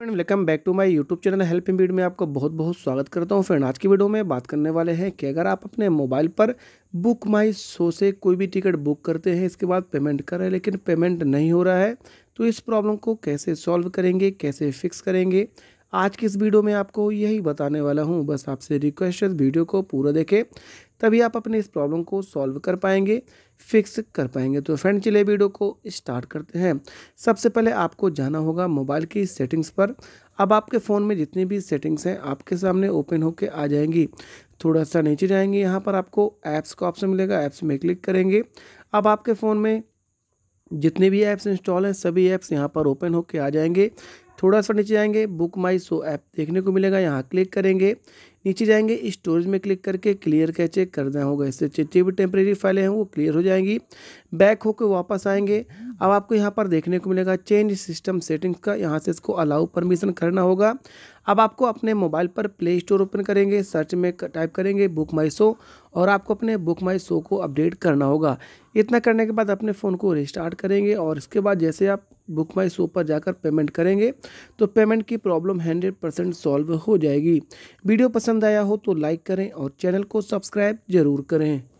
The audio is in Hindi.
friend welcome back to my YouTube channel help in बीड में आपका बहुत बहुत स्वागत करता हूं फ्रेंड आज की वीडियो में बात करने वाले हैं कि अगर आप अपने मोबाइल पर बुक माई शो से कोई भी टिकट बुक करते हैं इसके बाद पेमेंट कर रहे हैं लेकिन पेमेंट नहीं हो रहा है तो इस प्रॉब्लम को कैसे सॉल्व करेंगे कैसे फिक्स करेंगे आज की इस वीडियो में आपको यही बताने वाला हूँ बस आपसे रिक्वेस्ट है वीडियो को पूरा देखें तभी आप अपने इस प्रॉब्लम को सॉल्व कर पाएंगे फिक्स कर पाएंगे तो फ्रेंड चले वीडियो को स्टार्ट करते हैं सबसे पहले आपको जाना होगा मोबाइल की सेटिंग्स पर अब आपके फ़ोन में जितनी भी सेटिंग्स हैं आपके सामने ओपन होकर आ जाएंगी थोड़ा सा नीचे जाएंगे यहाँ पर आपको ऐप्स का ऑप्शन मिलेगा ऐप्स में क्लिक करेंगे अब आपके फ़ोन में जितने भी ऐप्स इंस्टॉल हैं सभी ऐप्स यहाँ पर ओपन होकर आ जाएंगे थोड़ा सा नीचे जाएंगे बुक माई शो ऐप देखने को मिलेगा यहाँ क्लिक करेंगे नीचे जाएंगे स्टोरेज में क्लिक करके क्लियर का चेक करना होगा इससे जितनी भी टेम्प्रेरी फाइलें हैं वो क्लियर हो जाएंगी बैक होकर वापस आएंगे अब आपको यहाँ पर देखने को मिलेगा चेंज सिस्टम सेटिंग्स का यहाँ से इसको अलाउ परमिशन करना होगा अब आपको अपने मोबाइल पर प्ले स्टोर ओपन करेंगे सर्च में टाइप करेंगे बुक माई शो और आपको अपने बुक माई शो को अपडेट करना होगा इतना करने के बाद अपने फ़ोन को रिस्टार्ट करेंगे और इसके बाद जैसे आप बुक माई शो पर जाकर पेमेंट करेंगे तो पेमेंट की प्रॉब्लम हंड्रेड परसेंट सॉल्व हो जाएगी वीडियो पसंद आया हो तो लाइक करें और चैनल को सब्सक्राइब ज़रूर करें